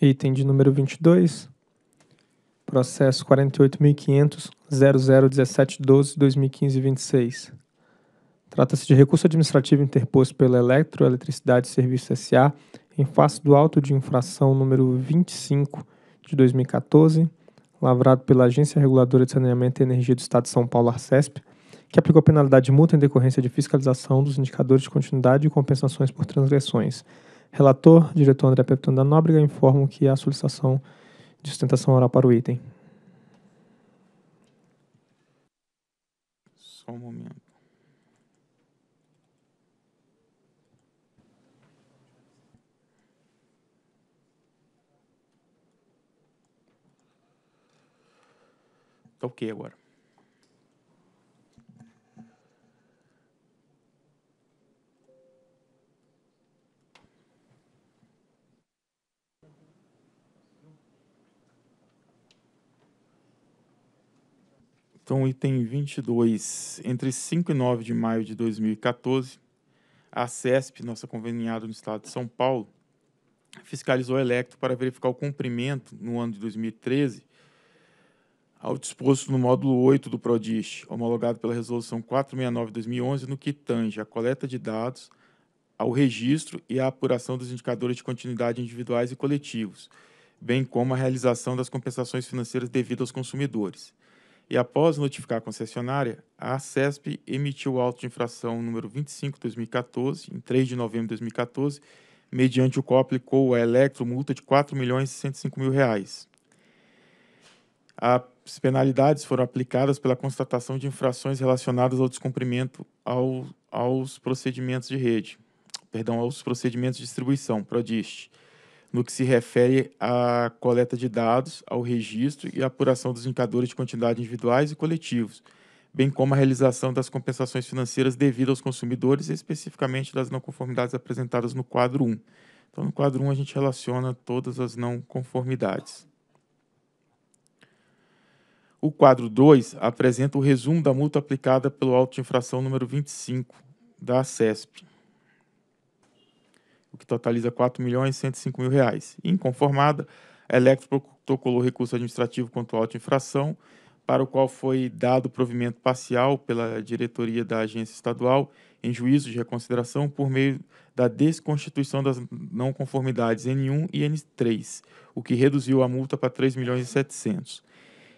Item de número 22, processo 48.500.001712-2015-26. Trata-se de recurso administrativo interposto pela Eletro, Eletricidade e Serviço S.A. em face do auto de infração número 25 de 2014, lavrado pela Agência Reguladora de Saneamento e Energia do Estado de São Paulo, ARCESP, que aplicou penalidade de multa em decorrência de fiscalização dos indicadores de continuidade e compensações por transgressões – Relator, diretor André Pepton da Nóbrega, informo que há solicitação de sustentação oral para o item. Só um momento. Tá ok agora. Então, item 22, entre 5 e 9 de maio de 2014, a CESP, nossa conveniada no estado de São Paulo, fiscalizou a Electro para verificar o cumprimento, no ano de 2013, ao disposto no módulo 8 do Prodis, homologado pela Resolução 469-2011, no que tange a coleta de dados, ao registro e à apuração dos indicadores de continuidade individuais e coletivos, bem como a realização das compensações financeiras devidas aos consumidores e, após notificar a concessionária, a CESP emitiu o auto de infração número 25-2014, em 3 de novembro de 2014, mediante o qual aplicou a Electro multa de R$ 4.105.000. As penalidades foram aplicadas pela constatação de infrações relacionadas ao descumprimento ao, aos procedimentos de rede, perdão, aos procedimentos de distribuição, PRODIST, no que se refere à coleta de dados, ao registro e apuração dos indicadores de quantidade individuais e coletivos, bem como a realização das compensações financeiras devidas aos consumidores, especificamente das não conformidades apresentadas no quadro 1. Então, no quadro 1, a gente relaciona todas as não conformidades. O quadro 2 apresenta o resumo da multa aplicada pelo auto de infração número 25 da CESP o que totaliza R$ milhões e 105 mil reais. Inconformada, a Electro protocolou recurso administrativo contra a auto-infração, para o qual foi dado provimento parcial pela diretoria da agência estadual em juízo de reconsideração por meio da desconstituição das não conformidades N1 e N3, o que reduziu a multa para R$ milhões e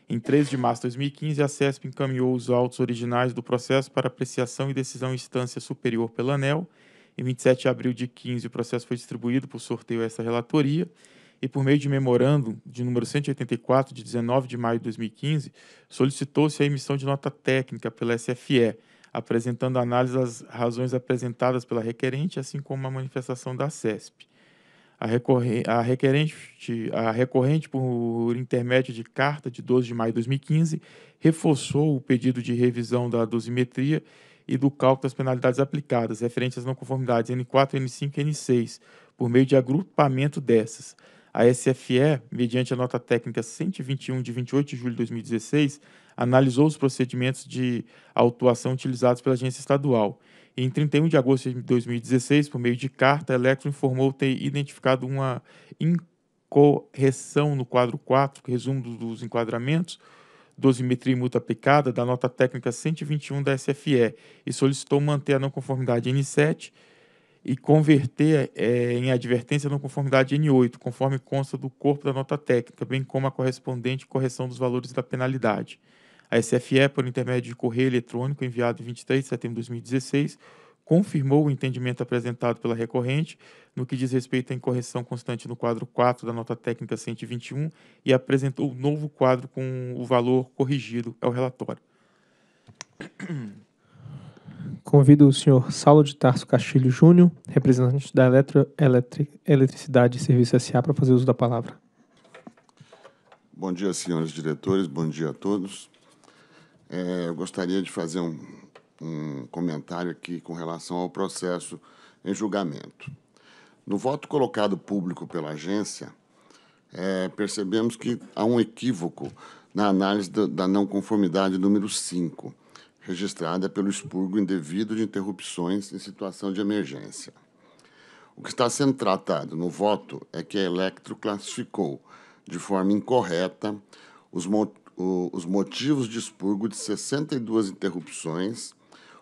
Em 13 de março de 2015, a CESP encaminhou os autos originais do processo para apreciação e decisão em instância superior pela ANEL em 27 de abril de 15, o processo foi distribuído por sorteio a essa relatoria e, por meio de memorando de número 184, de 19 de maio de 2015, solicitou-se a emissão de nota técnica pela SFE, apresentando análise das razões apresentadas pela requerente, assim como a manifestação da CESP. A, recorre, a, requerente, a recorrente, por intermédio de carta de 12 de maio de 2015, reforçou o pedido de revisão da dosimetria e do cálculo das penalidades aplicadas referentes às não conformidades N4, N5 e N6, por meio de agrupamento dessas. A SFE, mediante a nota técnica 121 de 28 de julho de 2016, analisou os procedimentos de autuação utilizados pela agência estadual. Em 31 de agosto de 2016, por meio de carta, a Electro informou ter identificado uma incorreção no quadro 4, resumo dos enquadramentos, dosimetria e multa aplicada da nota técnica 121 da SFE e solicitou manter a não conformidade N7 e converter é, em advertência não conformidade N8, conforme consta do corpo da nota técnica, bem como a correspondente correção dos valores da penalidade. A SFE, por intermédio de correio eletrônico enviado em 23 de setembro de 2016, confirmou o entendimento apresentado pela recorrente no que diz respeito à incorreção constante no quadro 4 da nota técnica 121 e apresentou o novo quadro com o valor corrigido ao é relatório. Convido o senhor Saulo de Tarso Castilho Júnior, representante da Eletricidade e Serviço SA, para fazer uso da palavra. Bom dia, senhores diretores, bom dia a todos. É, eu gostaria de fazer um, um comentário aqui com relação ao processo em julgamento. No voto colocado público pela agência, é, percebemos que há um equívoco na análise da, da não conformidade número 5, registrada pelo expurgo indevido de interrupções em situação de emergência. O que está sendo tratado no voto é que a Electro classificou de forma incorreta os, mo os motivos de expurgo de 62 interrupções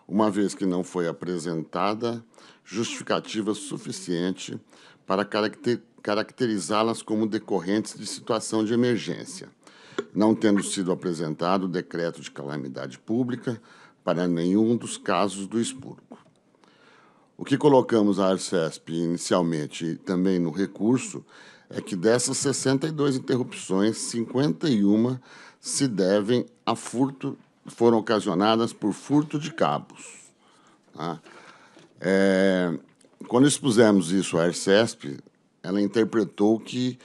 uma vez que não foi apresentada justificativa suficiente para caracterizá-las como decorrentes de situação de emergência, não tendo sido apresentado decreto de calamidade pública para nenhum dos casos do expurgo. O que colocamos à Arcesp inicialmente e também no recurso é que dessas 62 interrupções, 51 se devem a furto foram ocasionadas por furto de cabos. Tá? É, quando expusemos isso à ERCESP, ela interpretou que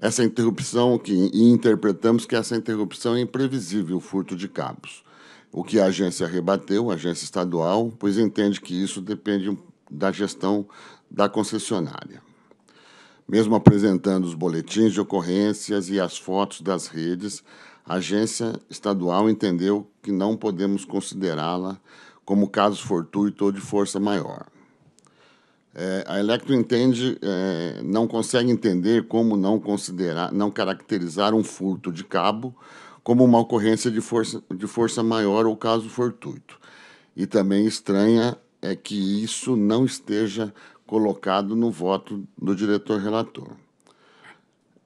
essa interrupção, que, e interpretamos que essa interrupção é imprevisível, o furto de cabos. O que a agência rebateu, a agência estadual, pois entende que isso depende da gestão da concessionária. Mesmo apresentando os boletins de ocorrências e as fotos das redes, a agência estadual entendeu que não podemos considerá-la como caso fortuito ou de força maior. É, a Electro entende, é, não consegue entender como não considerar, não caracterizar um furto de cabo como uma ocorrência de força, de força maior ou caso fortuito. E também estranha é que isso não esteja colocado no voto do diretor relator.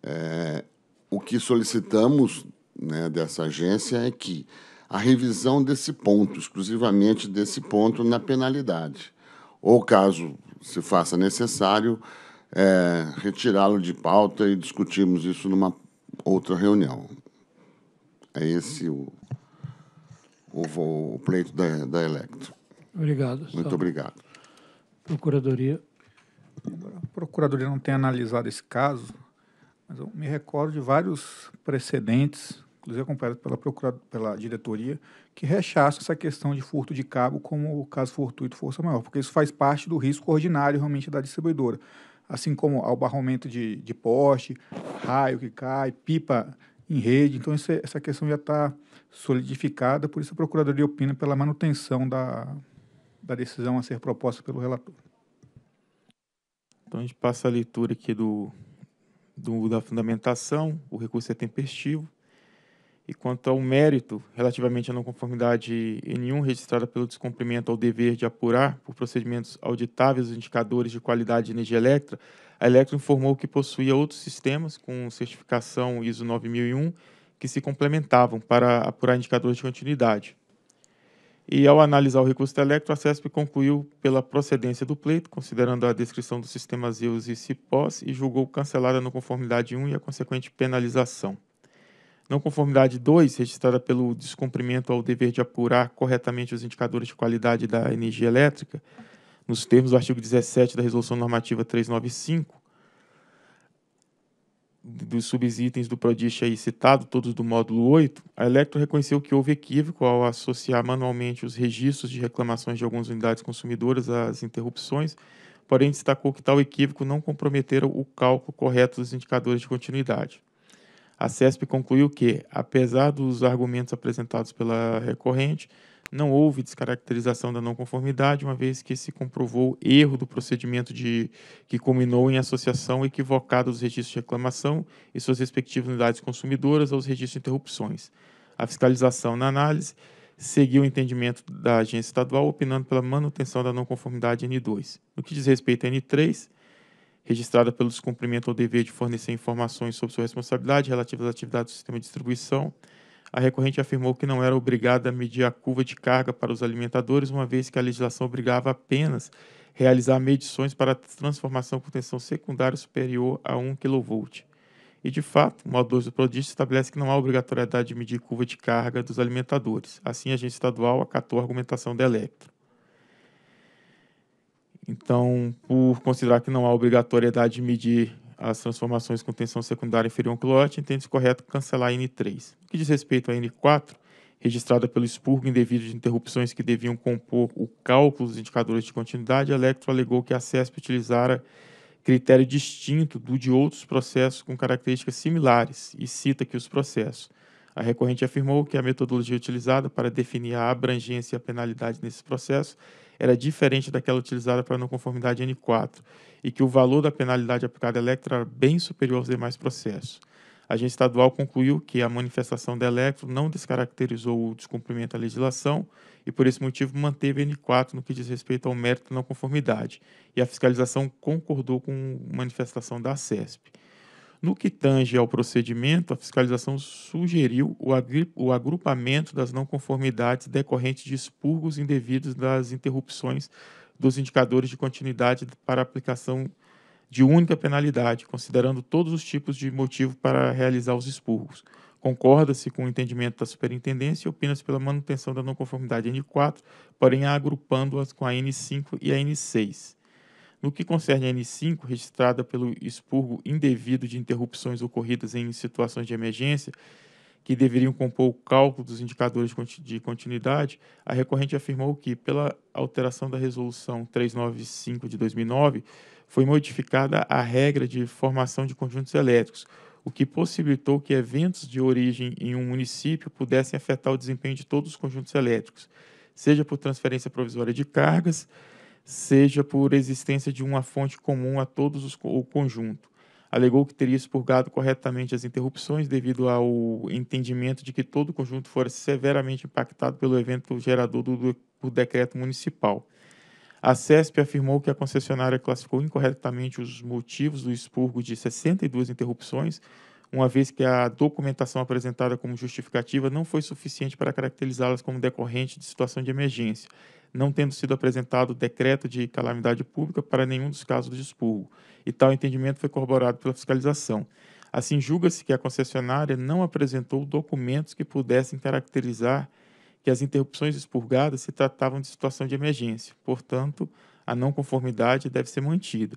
É, o que solicitamos né, dessa agência é que a revisão desse ponto, exclusivamente desse ponto, na penalidade. Ou, caso se faça necessário, é, retirá-lo de pauta e discutirmos isso numa outra reunião. É esse o, o, o pleito da, da Electro. Obrigado. Muito obrigado. Procuradoria. A Procuradoria não tem analisado esse caso, mas eu me recordo de vários precedentes inclusive acompanhado pela, pela diretoria, que rechaça essa questão de furto de cabo como o caso fortuito força maior, porque isso faz parte do risco ordinário realmente da distribuidora. Assim como ao barramento de, de poste, raio que cai, pipa em rede. Então, essa questão já está solidificada, por isso a Procuradoria opina pela manutenção da, da decisão a ser proposta pelo relator. Então, a gente passa a leitura aqui do, do da fundamentação. O recurso é tempestivo. E quanto ao mérito, relativamente à não conformidade em 1 registrada pelo descumprimento ao dever de apurar por procedimentos auditáveis os indicadores de qualidade de energia elétrica, a Electro informou que possuía outros sistemas com certificação ISO 9001 que se complementavam para apurar indicadores de continuidade. E ao analisar o recurso da Electro, a CESP concluiu pela procedência do pleito, considerando a descrição dos sistemas EUS e CIPOS, e julgou cancelada a não conformidade 1 e a consequente penalização. Não conformidade 2, registrada pelo descumprimento ao dever de apurar corretamente os indicadores de qualidade da energia elétrica, nos termos do artigo 17 da Resolução Normativa 395, dos subitens do PRODIST aí citado, todos do módulo 8, a Electro reconheceu que houve equívoco ao associar manualmente os registros de reclamações de algumas unidades consumidoras às interrupções, porém destacou que tal equívoco não comprometera o cálculo correto dos indicadores de continuidade. A CESP concluiu que, apesar dos argumentos apresentados pela recorrente, não houve descaracterização da não conformidade, uma vez que se comprovou erro do procedimento de que culminou em associação equivocada dos registros de reclamação e suas respectivas unidades consumidoras aos registros de interrupções. A fiscalização na análise seguiu o entendimento da agência estadual, opinando pela manutenção da não conformidade N2. No que diz respeito à N3, registrada pelo descumprimento ao dever de fornecer informações sobre sua responsabilidade relativas às atividades do sistema de distribuição, a recorrente afirmou que não era obrigada a medir a curva de carga para os alimentadores, uma vez que a legislação obrigava apenas realizar medições para transformação com tensão secundária superior a 1 kV. E, de fato, o módulo 2 do prodígio estabelece que não há obrigatoriedade de medir curva de carga dos alimentadores. Assim, a agência estadual acatou a argumentação da Electro. Então, por considerar que não há obrigatoriedade de medir as transformações com tensão secundária inferior a 1 entende-se correto cancelar a N3. O que diz respeito à N4, registrada pelo expurgo indevido de interrupções que deviam compor o cálculo dos indicadores de continuidade, a Electro alegou que a CESP utilizara critério distinto do de outros processos com características similares e cita que os processos. A recorrente afirmou que a metodologia utilizada para definir a abrangência e a penalidade nesse processo era diferente daquela utilizada para não conformidade N4 e que o valor da penalidade aplicada à Electro era bem superior aos demais processos. A agência estadual concluiu que a manifestação da Electro não descaracterizou o descumprimento à legislação e, por esse motivo, manteve N4 no que diz respeito ao mérito da não conformidade, e a fiscalização concordou com a manifestação da CESP. No que tange ao procedimento, a fiscalização sugeriu o, agrupamento das não conformidades decorrentes de expurgos indevidos das interrupções dos indicadores de continuidade para aplicação de única penalidade, considerando todos os tipos de motivo para realizar os expurgos. Concorda-se com o entendimento da Superintendência e opina-se pela manutenção da não conformidade N4, porém agrupando-as com a N5 e a N6. No que concerne a N5, registrada pelo expurgo indevido de interrupções ocorridas em situações de emergência, que deveriam compor o cálculo dos indicadores de continuidade, a recorrente afirmou que, pela alteração da Resolução 395 de 2009, foi modificada a regra de formação de conjuntos elétricos, o que possibilitou que eventos de origem em um município pudessem afetar o desempenho de todos os conjuntos elétricos, seja por transferência provisória de cargas, seja por existência de uma fonte comum a todos os, o conjunto. Alegou que teria expurgado corretamente as interrupções devido ao entendimento de que todo o conjunto fora severamente impactado pelo evento gerador do, do, do decreto municipal. A CESP afirmou que a concessionária classificou incorretamente os motivos do expurgo de 62 interrupções, uma vez que a documentação apresentada como justificativa não foi suficiente para caracterizá-las como decorrente de situação de emergência não tendo sido apresentado decreto de calamidade pública para nenhum dos casos de expurgo, e tal entendimento foi corroborado pela fiscalização. Assim, julga-se que a concessionária não apresentou documentos que pudessem caracterizar que as interrupções expurgadas se tratavam de situação de emergência. Portanto, a não conformidade deve ser mantida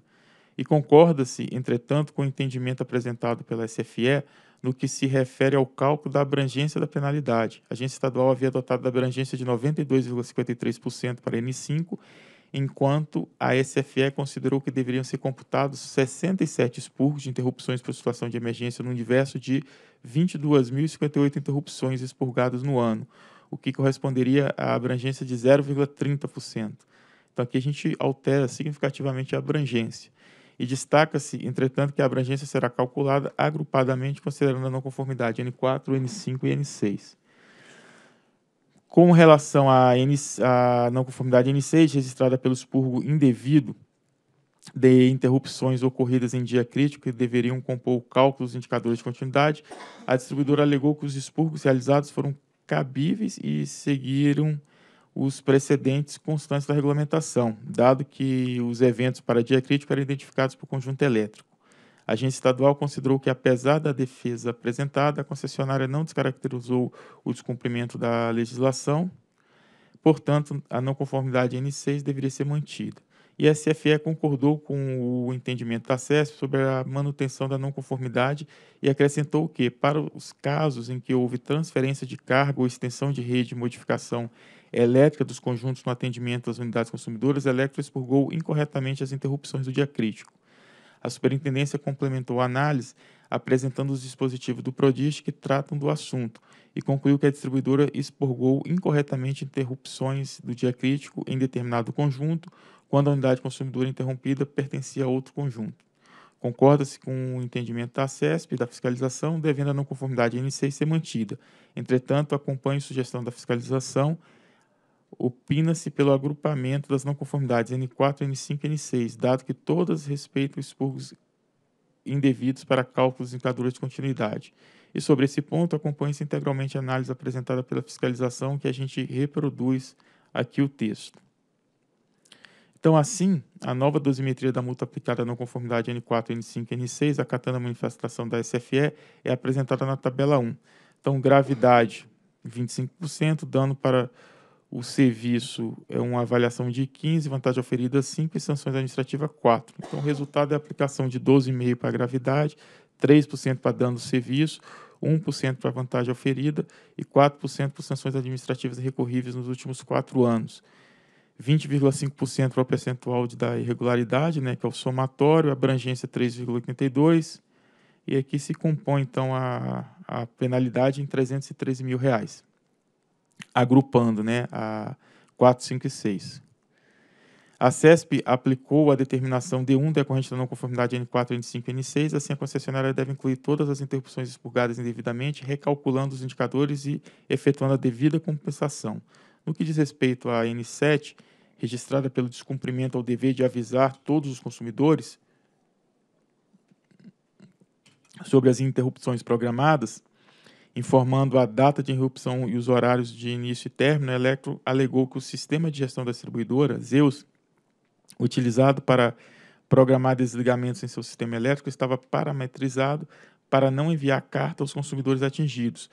e concorda-se, entretanto, com o entendimento apresentado pela SFE no que se refere ao cálculo da abrangência da penalidade. A agência estadual havia adotado a abrangência de 92,53% para N5, enquanto a SFE considerou que deveriam ser computados 67 expurgos de interrupções por situação de emergência no universo de 22.058 interrupções expurgadas no ano, o que corresponderia à abrangência de 0,30%. Então aqui a gente altera significativamente a abrangência e destaca-se, entretanto, que a abrangência será calculada agrupadamente considerando a não conformidade N4, N5 e N6. Com relação à, N, à não conformidade N6, registrada pelo expurgo indevido de interrupções ocorridas em dia crítico que deveriam compor o cálculo dos indicadores de continuidade, a distribuidora alegou que os expurgos realizados foram cabíveis e seguiram os precedentes constantes da regulamentação, dado que os eventos para dia crítico eram identificados por conjunto elétrico. A agência estadual considerou que, apesar da defesa apresentada, a concessionária não descaracterizou o descumprimento da legislação, portanto, a não conformidade N6 deveria ser mantida. E a SFE concordou com o entendimento da SESP sobre a manutenção da não conformidade e acrescentou que, para os casos em que houve transferência de carga ou extensão de rede de modificação elétrica dos conjuntos no atendimento às unidades consumidoras, a Electro expurgou incorretamente as interrupções do dia crítico. A superintendência complementou a análise apresentando os dispositivos do Prodist que tratam do assunto e concluiu que a distribuidora expurgou incorretamente interrupções do dia crítico em determinado conjunto quando a unidade consumidora interrompida pertencia a outro conjunto. Concorda-se com o entendimento da CESP e da fiscalização, devendo a não conformidade N6 ser mantida. Entretanto, a sugestão da fiscalização opina-se pelo agrupamento das não conformidades N4, N5 e N6, dado que todas respeitam expurgos indevidos para cálculos de indicadores de continuidade. E sobre esse ponto, acompanha-se integralmente a análise apresentada pela fiscalização, que a gente reproduz aqui o texto. Então, assim, a nova dosimetria da multa aplicada à não conformidade N4, N5 e N6, acatando a manifestação da SFE, é apresentada na tabela 1. Então, gravidade, 25%, dano para o serviço é uma avaliação de 15, vantagem oferida 5 e sanções administrativas 4. Então, o resultado é a aplicação de 12,5% para a gravidade, 3% para dano do serviço, 1% para vantagem oferida e 4% para sanções administrativas recorríveis nos últimos quatro anos. 20,5% para o percentual de, da irregularidade, né, que é o somatório, abrangência 3,82%, é e aqui se compõe, então, a, a penalidade em 313 mil reais agrupando né, a 4, 5 e 6. A CESP aplicou a determinação D1 decorrente da não conformidade N4, N5 e N6, assim a concessionária deve incluir todas as interrupções expurgadas indevidamente, recalculando os indicadores e efetuando a devida compensação. No que diz respeito à N7, registrada pelo descumprimento ao dever de avisar todos os consumidores sobre as interrupções programadas, informando a data de irrupção e os horários de início e término, a Electro alegou que o sistema de gestão da distribuidora, Zeus, utilizado para programar desligamentos em seu sistema elétrico, estava parametrizado para não enviar carta aos consumidores atingidos,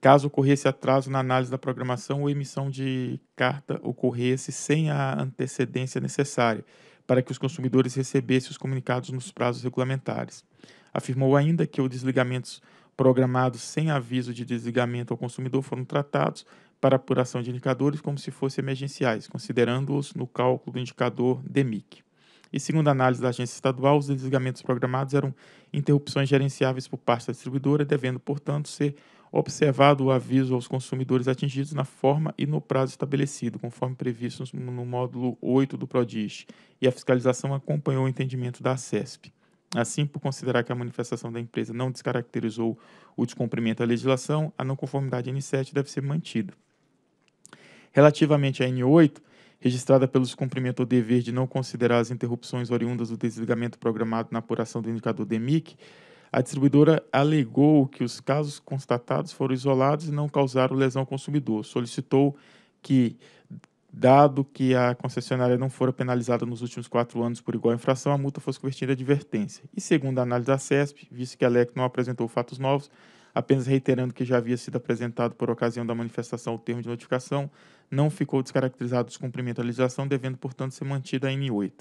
caso ocorresse atraso na análise da programação ou emissão de carta ocorresse sem a antecedência necessária para que os consumidores recebessem os comunicados nos prazos regulamentares. Afirmou ainda que o desligamentos programados sem aviso de desligamento ao consumidor foram tratados para apuração de indicadores como se fossem emergenciais, considerando-os no cálculo do indicador DEMIC. E segundo a análise da agência estadual, os desligamentos programados eram interrupções gerenciáveis por parte da distribuidora, devendo, portanto, ser observado o aviso aos consumidores atingidos na forma e no prazo estabelecido, conforme previsto no módulo 8 do PRODIS, e a fiscalização acompanhou o entendimento da CESP. Assim, por considerar que a manifestação da empresa não descaracterizou o descumprimento à legislação, a não conformidade N7 deve ser mantida. Relativamente à N8, registrada pelo descumprimento ao dever de não considerar as interrupções oriundas do desligamento programado na apuração do indicador DEMIC, a distribuidora alegou que os casos constatados foram isolados e não causaram lesão ao consumidor. Solicitou que dado que a concessionária não fora penalizada nos últimos quatro anos por igual infração, a multa fosse convertida em advertência. E segundo a análise da CESP, visto que a LEC não apresentou fatos novos, apenas reiterando que já havia sido apresentado por ocasião da manifestação o termo de notificação, não ficou descaracterizado o descumprimento da legislação, devendo, portanto, ser mantida a N8.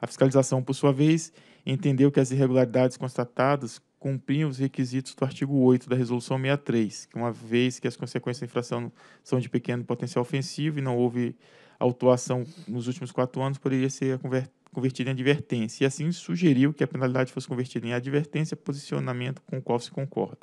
A fiscalização, por sua vez, entendeu que as irregularidades constatadas cumpriam os requisitos do artigo 8 da Resolução 63, que uma vez que as consequências da infração são de pequeno potencial ofensivo e não houve autuação nos últimos quatro anos, poderia ser convertida em advertência. E assim sugeriu que a penalidade fosse convertida em advertência, posicionamento com o qual se concorda.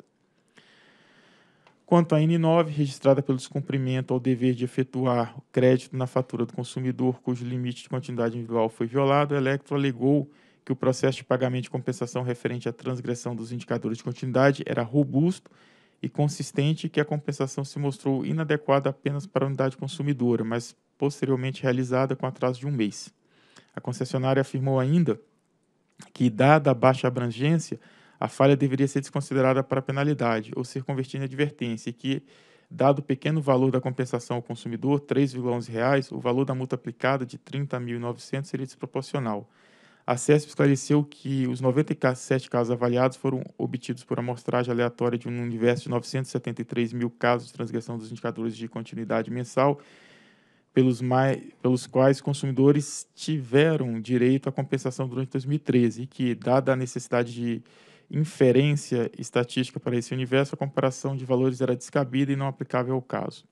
Quanto à N9, registrada pelo descumprimento ao dever de efetuar crédito na fatura do consumidor cujo limite de continuidade individual foi violado, a Electro alegou que o processo de pagamento de compensação referente à transgressão dos indicadores de continuidade era robusto e consistente que a compensação se mostrou inadequada apenas para a unidade consumidora, mas posteriormente realizada com atraso de um mês. A concessionária afirmou ainda que, dada a baixa abrangência, a falha deveria ser desconsiderada para penalidade ou ser convertida em advertência e que, dado o pequeno valor da compensação ao consumidor, R$ 3,11, o valor da multa aplicada de R$ 30.900 seria desproporcional. A CESP esclareceu que os 97 casos avaliados foram obtidos por amostragem aleatória de um universo de 973 mil casos de transgressão dos indicadores de continuidade mensal, pelos, mais, pelos quais consumidores tiveram direito à compensação durante 2013, e que, dada a necessidade de inferência estatística para esse universo, a comparação de valores era descabida e não aplicável ao caso.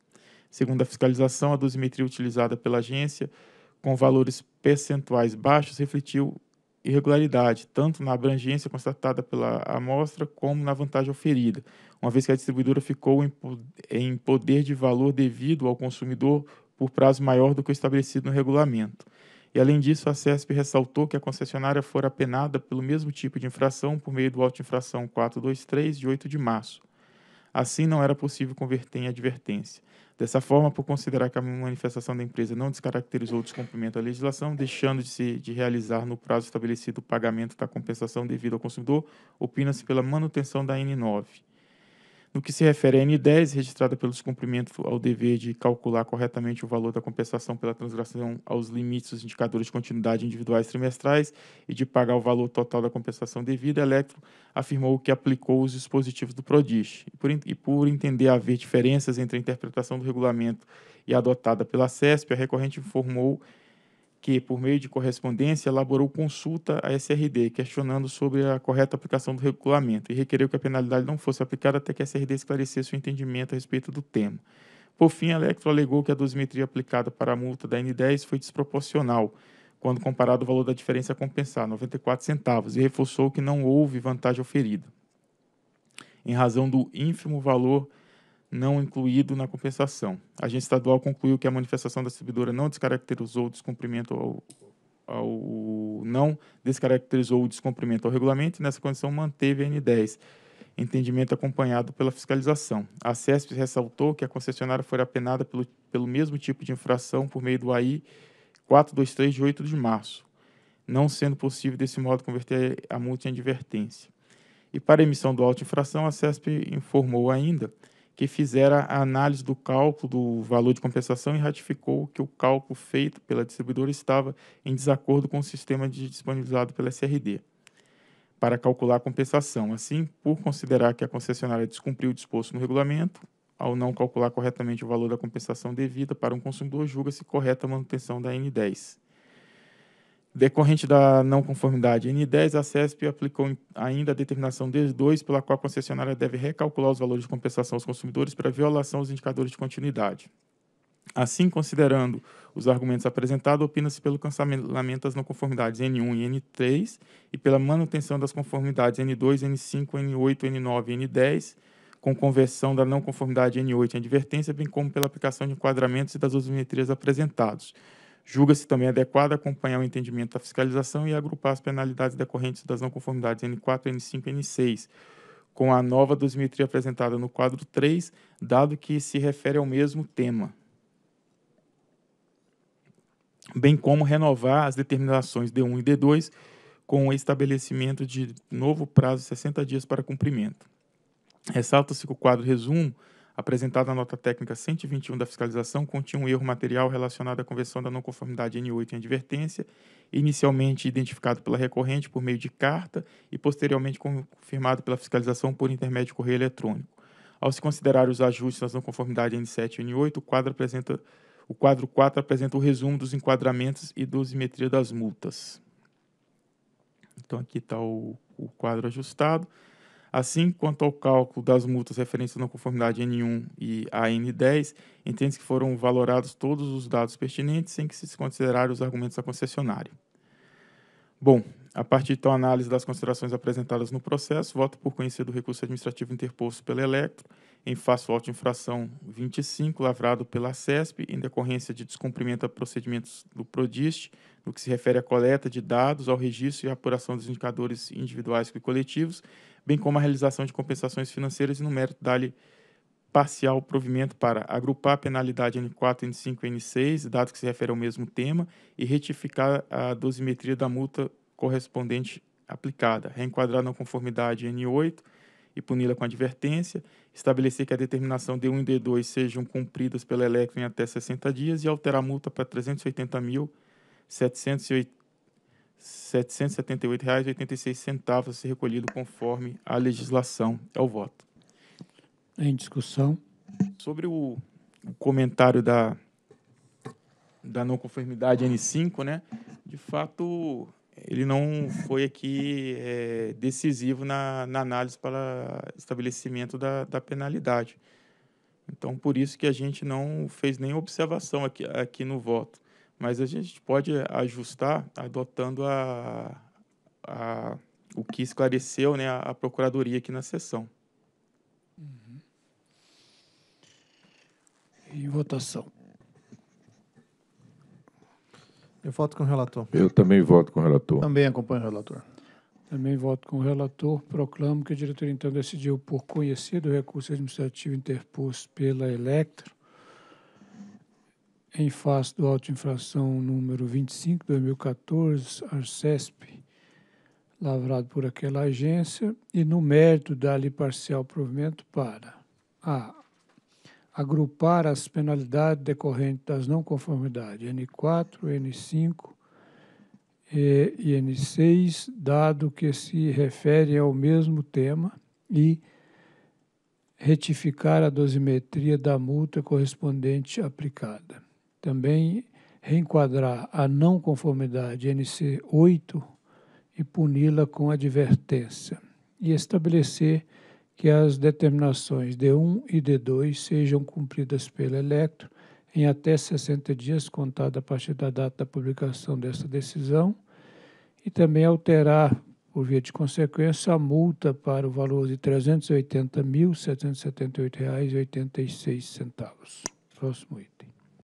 Segundo a fiscalização, a dosimetria utilizada pela agência com valores percentuais baixos refletiu irregularidade, tanto na abrangência constatada pela amostra como na vantagem oferida, uma vez que a distribuidora ficou em poder de valor devido ao consumidor por prazo maior do que o estabelecido no regulamento. E, além disso, a CESP ressaltou que a concessionária fora penada pelo mesmo tipo de infração por meio do auto-infração 423, de 8 de março. Assim, não era possível converter em advertência. Dessa forma, por considerar que a manifestação da empresa não descaracterizou o descumprimento da legislação, deixando de se de realizar no prazo estabelecido o pagamento da compensação devida ao consumidor, opina-se pela manutenção da N9. No que se refere à N10, registrada pelo descumprimento ao dever de calcular corretamente o valor da compensação pela transgressão aos limites dos indicadores de continuidade individuais trimestrais e de pagar o valor total da compensação devida, a Electro afirmou que aplicou os dispositivos do PRODIS. E por, e por entender haver diferenças entre a interpretação do regulamento e a adotada pela CESP, a recorrente informou que, por meio de correspondência, elaborou consulta à SRD, questionando sobre a correta aplicação do regulamento e requereu que a penalidade não fosse aplicada até que a SRD esclarecesse o entendimento a respeito do tema. Por fim, a Electro alegou que a dosimetria aplicada para a multa da N10 foi desproporcional, quando comparado ao valor da diferença a compensar, 94 centavos, e reforçou que não houve vantagem oferida. Em razão do ínfimo valor não incluído na compensação. A agência estadual concluiu que a manifestação da distribuidora não descaracterizou o descumprimento ao, ao não descaracterizou o descumprimento ao regulamento e nessa condição manteve a N10 entendimento acompanhado pela fiscalização. A CESP ressaltou que a concessionária foi apenada pelo, pelo mesmo tipo de infração por meio do AI 423 de 8 de março, não sendo possível desse modo converter a multa em advertência. E para a emissão do auto infração, a CESP informou ainda que fizera a análise do cálculo do valor de compensação e ratificou que o cálculo feito pela distribuidora estava em desacordo com o sistema de disponibilizado pela SRD para calcular a compensação. Assim, por considerar que a concessionária descumpriu o disposto no regulamento, ao não calcular corretamente o valor da compensação devida para um consumidor, julga-se correta a manutenção da N10. Decorrente da não conformidade N10, a CESP aplicou ainda a determinação D2, pela qual a concessionária deve recalcular os valores de compensação aos consumidores para violação aos indicadores de continuidade. Assim, considerando os argumentos apresentados, opina-se pelo cancelamento das não conformidades N1 e N3 e pela manutenção das conformidades N2, N5, N8, N9 e N10, com conversão da não conformidade N8 em advertência, bem como pela aplicação de enquadramentos e das osimetrias apresentados. Julga-se também adequado acompanhar o entendimento da fiscalização e agrupar as penalidades decorrentes das não conformidades N4, N5 e N6, com a nova 2003 apresentada no quadro 3, dado que se refere ao mesmo tema. Bem como renovar as determinações D1 e D2 com o estabelecimento de novo prazo de 60 dias para cumprimento. Ressalta-se que o quadro resumo apresentada a nota técnica 121 da fiscalização, continha um erro material relacionado à conversão da não conformidade N8 em advertência, inicialmente identificado pela recorrente por meio de carta e posteriormente confirmado pela fiscalização por intermédio de correio eletrônico. Ao se considerar os ajustes nas não conformidades N7 e N8, o quadro apresenta o quadro 4 apresenta o resumo dos enquadramentos e dosimetria das multas. Então aqui está o, o quadro ajustado. Assim, quanto ao cálculo das multas referentes à não conformidade N1 e AN10, entende que foram valorados todos os dados pertinentes sem que se considerarem os argumentos da concessionária. Bom, a partir da então, análise das considerações apresentadas no processo, voto por conhecer do recurso administrativo interposto pela Electro em face ao infração 25, lavrado pela CESP, em decorrência de descumprimento a procedimentos do PRODIST, no que se refere à coleta de dados, ao registro e apuração dos indicadores individuais e coletivos, bem como a realização de compensações financeiras e no mérito dá-lhe parcial provimento para agrupar a penalidade N4, N5 e N6, dado que se refere ao mesmo tema, e retificar a dosimetria da multa correspondente aplicada, reenquadrar na conformidade N8 e puni-la com advertência, estabelecer que a determinação D1 e D2 sejam cumpridas pela Electro em até 60 dias e alterar a multa para R$ 380.780. R$ 778,86 a ser recolhido conforme a legislação. É o voto. Em discussão. Sobre o, o comentário da, da não conformidade N5, né? De fato, ele não foi aqui é, decisivo na, na, análise para estabelecimento da, da, penalidade. Então, por isso que a gente não fez nenhuma observação aqui, aqui no voto mas a gente pode ajustar adotando a, a o que esclareceu né, a, a procuradoria aqui na sessão. Uhum. E votação. Eu voto com o relator. Eu também voto com o relator. Também acompanho o relator. Também voto com o relator. Proclamo que a diretoria então decidiu por conhecido o recurso administrativo interposto pela Electra em face do auto de infração número 25, 2014, ARCESP, lavrado por aquela agência, e no mérito dali parcial provimento para a. Agrupar as penalidades decorrentes das não conformidades N4, N5 e, e N6, dado que se referem ao mesmo tema, e retificar a dosimetria da multa correspondente aplicada também reenquadrar a não conformidade NC 8 e puni-la com advertência, e estabelecer que as determinações D1 e D2 sejam cumpridas pelo Electro em até 60 dias contado a partir da data da publicação desta decisão e também alterar, por via de consequência, a multa para o valor de R$ 380.778,86. Próximo item.